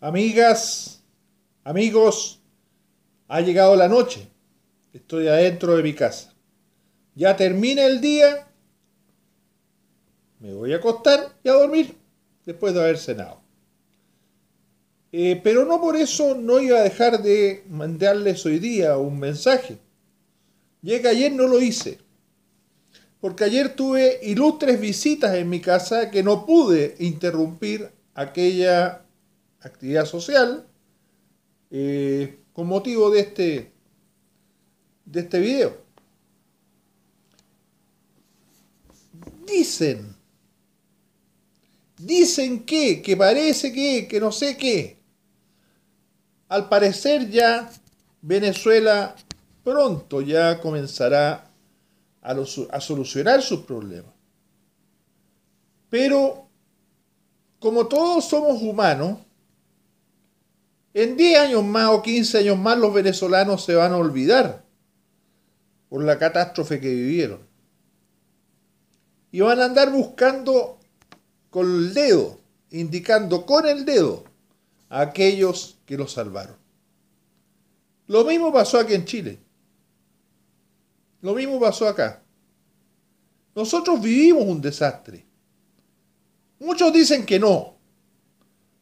Amigas, amigos, ha llegado la noche. Estoy adentro de mi casa. Ya termina el día. Me voy a acostar y a dormir después de haber cenado. Eh, pero no por eso no iba a dejar de mandarles hoy día un mensaje. Llega ayer no lo hice. Porque ayer tuve ilustres visitas en mi casa que no pude interrumpir aquella actividad social eh, con motivo de este, de este video. Dicen, dicen que, que parece que, que no sé qué. Al parecer ya Venezuela pronto ya comenzará a, a solucionar sus problemas. Pero como todos somos humanos, en 10 años más o 15 años más los venezolanos se van a olvidar por la catástrofe que vivieron. Y van a andar buscando con el dedo, indicando con el dedo a aquellos que los salvaron. Lo mismo pasó aquí en Chile. Lo mismo pasó acá. Nosotros vivimos un desastre. Muchos dicen que no,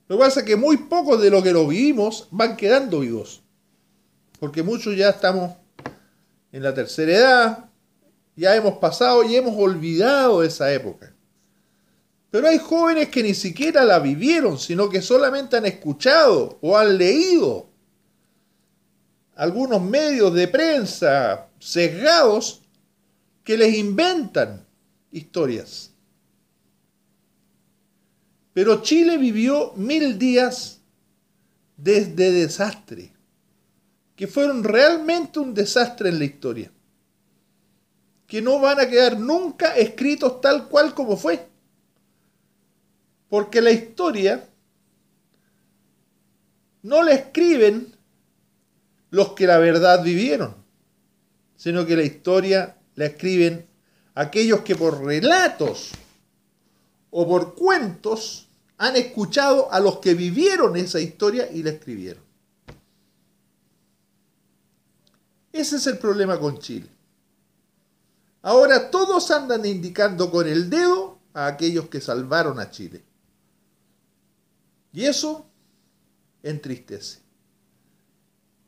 lo que pasa es que muy pocos de los que lo vivimos van quedando vivos. Porque muchos ya estamos en la tercera edad, ya hemos pasado y hemos olvidado esa época. Pero hay jóvenes que ni siquiera la vivieron, sino que solamente han escuchado o han leído algunos medios de prensa sesgados que les inventan historias. Pero Chile vivió mil días desde desastre, que fueron realmente un desastre en la historia, que no van a quedar nunca escritos tal cual como fue, porque la historia no la escriben los que la verdad vivieron, sino que la historia la escriben aquellos que por relatos o por cuentos han escuchado a los que vivieron esa historia y la escribieron. Ese es el problema con Chile. Ahora todos andan indicando con el dedo a aquellos que salvaron a Chile. Y eso entristece.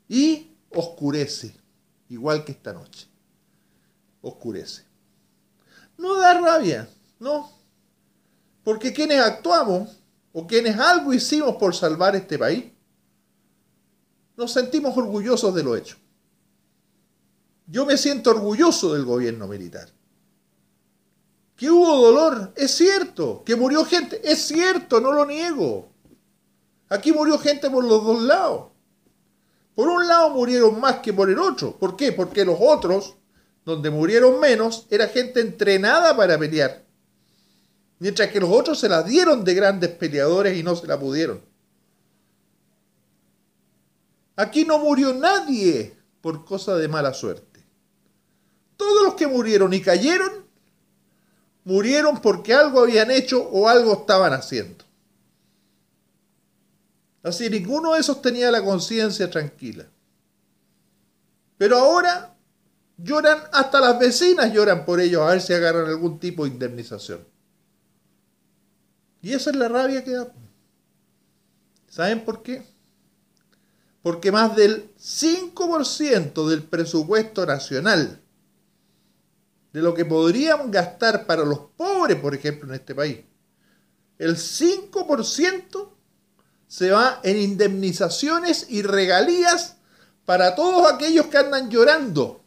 Y oscurece, igual que esta noche. Oscurece. No da rabia, no, porque quienes actuamos o quienes algo hicimos por salvar este país, nos sentimos orgullosos de lo hecho. Yo me siento orgulloso del gobierno militar. Que hubo dolor, es cierto. Que murió gente, es cierto, no lo niego. Aquí murió gente por los dos lados. Por un lado murieron más que por el otro. ¿Por qué? Porque los otros, donde murieron menos, era gente entrenada para pelear mientras que los otros se la dieron de grandes peleadores y no se la pudieron. Aquí no murió nadie por cosa de mala suerte. Todos los que murieron y cayeron, murieron porque algo habían hecho o algo estaban haciendo. Así ninguno de esos tenía la conciencia tranquila. Pero ahora lloran, hasta las vecinas lloran por ellos a ver si agarran algún tipo de indemnización. Y esa es la rabia que da. ¿Saben por qué? Porque más del 5% del presupuesto nacional, de lo que podrían gastar para los pobres, por ejemplo, en este país, el 5% se va en indemnizaciones y regalías para todos aquellos que andan llorando.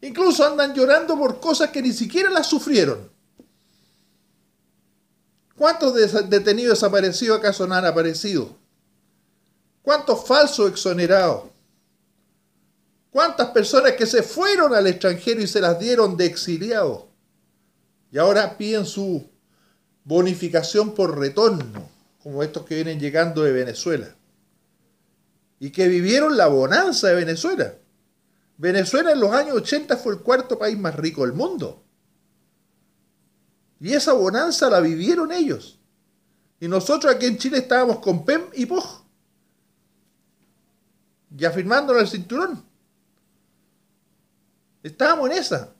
Incluso andan llorando por cosas que ni siquiera las sufrieron. ¿Cuántos detenidos desaparecidos acaso no han aparecido? ¿Cuántos falsos exonerados? ¿Cuántas personas que se fueron al extranjero y se las dieron de exiliados? Y ahora piden su bonificación por retorno, como estos que vienen llegando de Venezuela. Y que vivieron la bonanza de Venezuela. Venezuela en los años 80 fue el cuarto país más rico del mundo. Y esa bonanza la vivieron ellos. Y nosotros aquí en Chile estábamos con PEM y POJ. Ya firmándonos el cinturón. Estábamos en esa.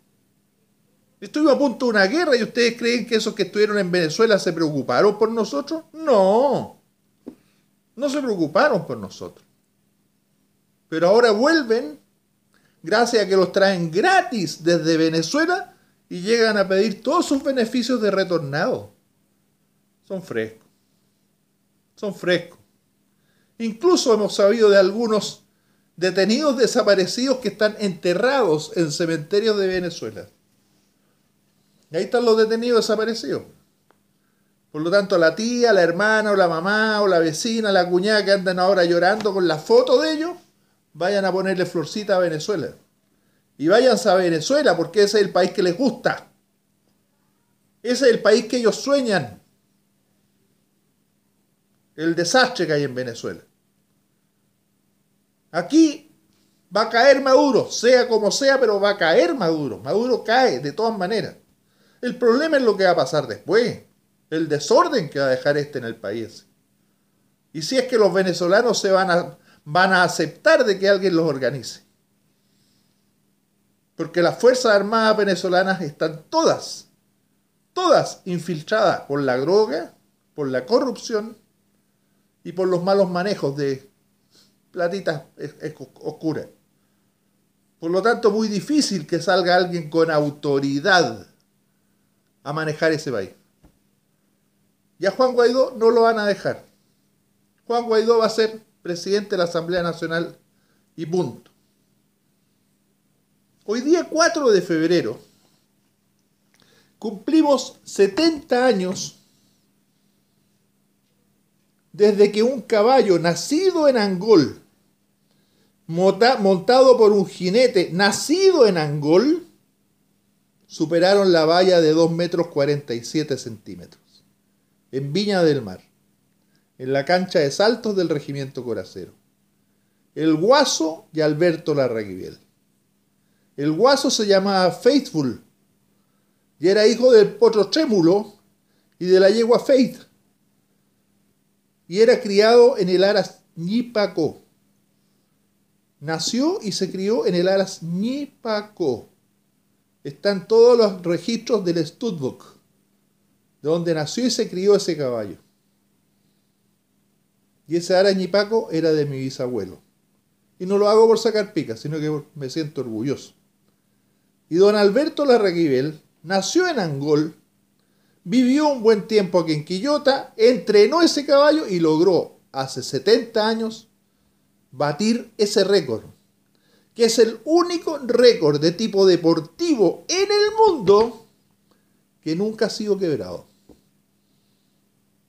Estuvimos a punto de una guerra y ustedes creen que esos que estuvieron en Venezuela se preocuparon por nosotros. No. No se preocuparon por nosotros. Pero ahora vuelven, gracias a que los traen gratis desde Venezuela y llegan a pedir todos sus beneficios de retornado. Son frescos. Son frescos. Incluso hemos sabido de algunos detenidos desaparecidos que están enterrados en cementerios de Venezuela. ahí están los detenidos desaparecidos. Por lo tanto, la tía, la hermana o la mamá o la vecina, la cuñada que andan ahora llorando con la foto de ellos, vayan a ponerle florcita a Venezuela. Y váyanse a Venezuela porque ese es el país que les gusta. Ese es el país que ellos sueñan. El desastre que hay en Venezuela. Aquí va a caer Maduro, sea como sea, pero va a caer Maduro. Maduro cae de todas maneras. El problema es lo que va a pasar después. El desorden que va a dejar este en el país. Y si es que los venezolanos se van a, van a aceptar de que alguien los organice porque las Fuerzas Armadas venezolanas están todas, todas infiltradas por la droga, por la corrupción y por los malos manejos de platitas oscuras. Por lo tanto, muy difícil que salga alguien con autoridad a manejar ese país. Y a Juan Guaidó no lo van a dejar. Juan Guaidó va a ser presidente de la Asamblea Nacional y punto. Hoy día 4 de febrero cumplimos 70 años desde que un caballo nacido en Angol, montado por un jinete nacido en Angol, superaron la valla de 2 metros 47 centímetros, en Viña del Mar, en la cancha de saltos del Regimiento Coracero. El Guaso y Alberto Larraguiviel. El guaso se llamaba Faithful y era hijo del potro Trémulo y de la yegua Faith. Y era criado en el Aras Ñipaco. Nació y se crió en el Aras Ñipaco. Están todos los registros del Studbook, de donde nació y se crió ese caballo. Y ese Aras Ñipaco era de mi bisabuelo. Y no lo hago por sacar pica, sino que me siento orgulloso y don Alberto Larraquivel nació en Angol, vivió un buen tiempo aquí en Quillota, entrenó ese caballo y logró hace 70 años batir ese récord, que es el único récord de tipo deportivo en el mundo que nunca ha sido quebrado.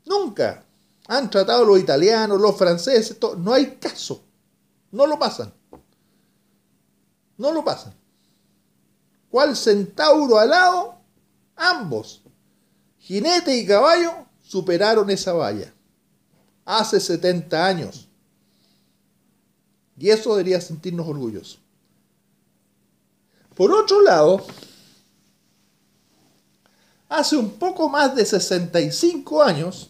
Nunca. Han tratado los italianos, los franceses, no hay caso. No lo pasan. No lo pasan cual centauro alado, ambos, jinete y caballo, superaron esa valla. Hace 70 años. Y eso debería sentirnos orgullosos. Por otro lado, hace un poco más de 65 años,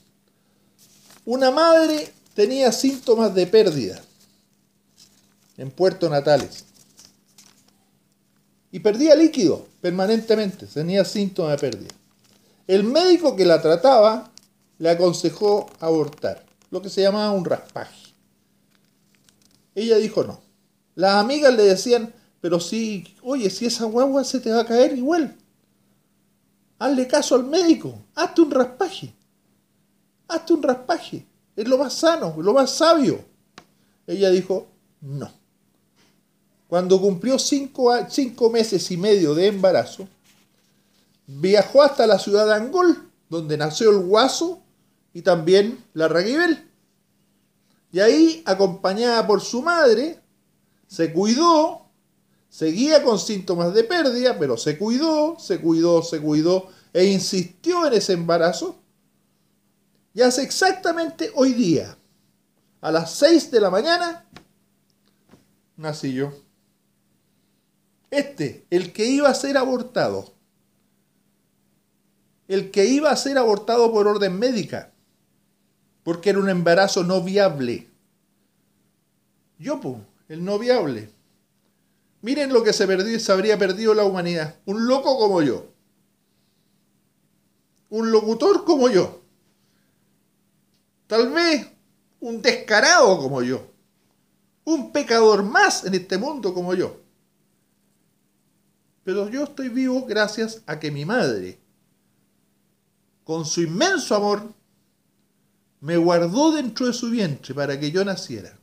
una madre tenía síntomas de pérdida en Puerto Natales y perdía líquido permanentemente, tenía síntomas de pérdida. El médico que la trataba le aconsejó abortar, lo que se llamaba un raspaje. Ella dijo no. Las amigas le decían, pero sí, oye, si esa guagua se te va a caer igual, hazle caso al médico, hazte un raspaje, hazte un raspaje, es lo más sano, lo más sabio. Ella dijo, no. Cuando cumplió cinco, meses y medio de embarazo, viajó hasta la ciudad de Angol, donde nació el Guaso y también la raquibel. Y ahí, acompañada por su madre, se cuidó, seguía con síntomas de pérdida, pero se cuidó, se cuidó, se cuidó e insistió en ese embarazo. Y hace exactamente hoy día, a las seis de la mañana, nací yo. Este, el que iba a ser abortado. El que iba a ser abortado por orden médica. Porque era un embarazo no viable. Yo, pues, el no viable. Miren lo que se, perdió, se habría perdido la humanidad. Un loco como yo. Un locutor como yo. Tal vez un descarado como yo. Un pecador más en este mundo como yo. Pero yo estoy vivo gracias a que mi madre, con su inmenso amor, me guardó dentro de su vientre para que yo naciera.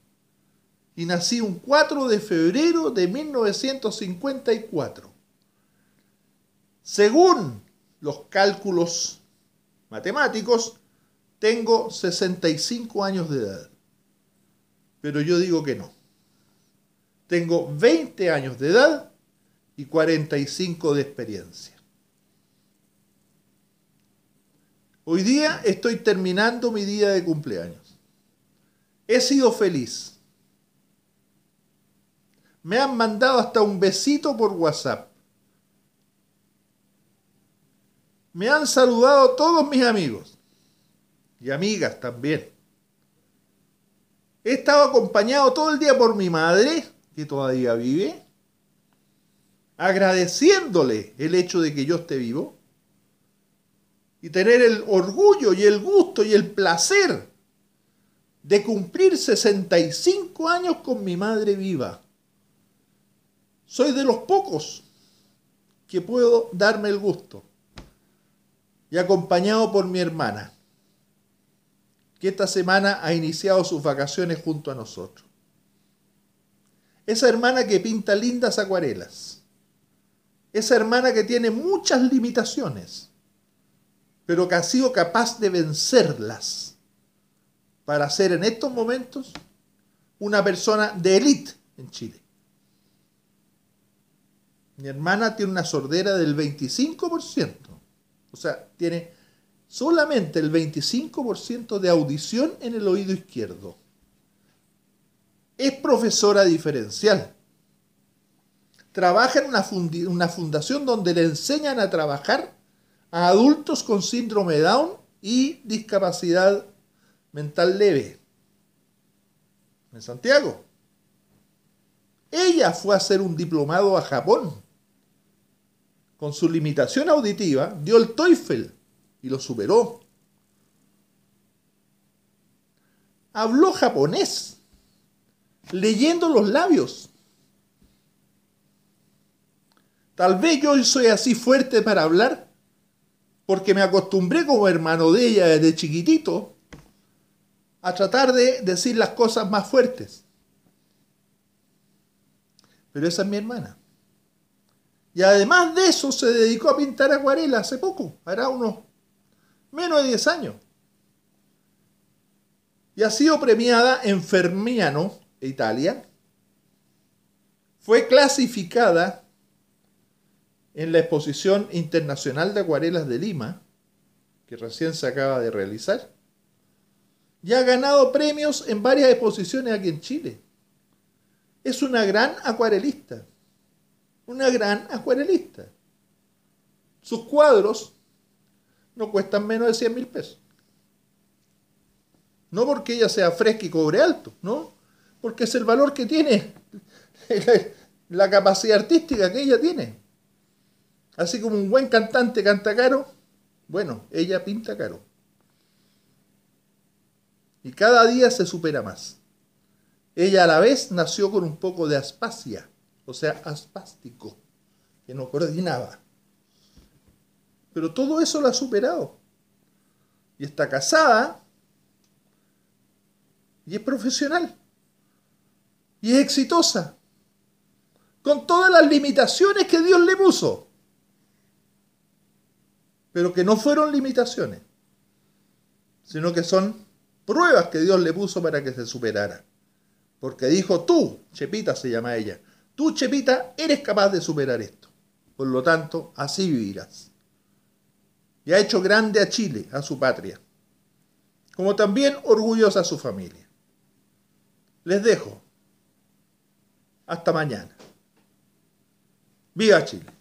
Y nací un 4 de febrero de 1954. Según los cálculos matemáticos, tengo 65 años de edad. Pero yo digo que no. Tengo 20 años de edad y 45 de experiencia. Hoy día estoy terminando mi día de cumpleaños. He sido feliz. Me han mandado hasta un besito por WhatsApp. Me han saludado todos mis amigos y amigas también. He estado acompañado todo el día por mi madre, que todavía vive, agradeciéndole el hecho de que yo esté vivo y tener el orgullo y el gusto y el placer de cumplir 65 años con mi madre viva. Soy de los pocos que puedo darme el gusto y acompañado por mi hermana, que esta semana ha iniciado sus vacaciones junto a nosotros. Esa hermana que pinta lindas acuarelas esa hermana que tiene muchas limitaciones, pero que ha sido capaz de vencerlas para ser en estos momentos una persona de élite en Chile. Mi hermana tiene una sordera del 25%, o sea, tiene solamente el 25% de audición en el oído izquierdo. Es profesora diferencial trabaja en una, fundación donde le enseñan a trabajar a adultos con síndrome Down y discapacidad mental leve. En Santiago. Ella fue a ser un diplomado a Japón. Con su limitación auditiva, dio el Teufel y lo superó. Habló japonés, leyendo los labios. Tal vez yo soy así fuerte para hablar porque me acostumbré como hermano de ella desde chiquitito a tratar de decir las cosas más fuertes. Pero esa es mi hermana. Y además de eso se dedicó a pintar acuarela hace poco, hará unos menos de 10 años. Y ha sido premiada en Fermiano, Italia. Fue clasificada en la Exposición Internacional de Acuarelas de Lima, que recién se acaba de realizar, y ha ganado premios en varias exposiciones aquí en Chile. Es una gran acuarelista, una gran acuarelista. Sus cuadros no cuestan menos de 100 mil pesos. No porque ella sea fresca y cobre alto, ¿no? Porque es el valor que tiene, la capacidad artística que ella tiene. Así como un buen cantante canta caro, bueno, ella pinta caro. Y cada día se supera más. Ella a la vez nació con un poco de aspasia, o sea, aspástico, que no coordinaba. Pero todo eso la ha superado. Y está casada y es profesional. Y es exitosa. Con todas las limitaciones que Dios le puso pero que no fueron limitaciones, sino que son pruebas que Dios le puso para que se superara. Porque dijo, tú, Chepita se llama ella, tú, Chepita, eres capaz de superar esto. Por lo tanto, así vivirás. Y ha hecho grande a Chile, a su patria, como también orgullosa a su familia. Les dejo. Hasta mañana. Viva Chile.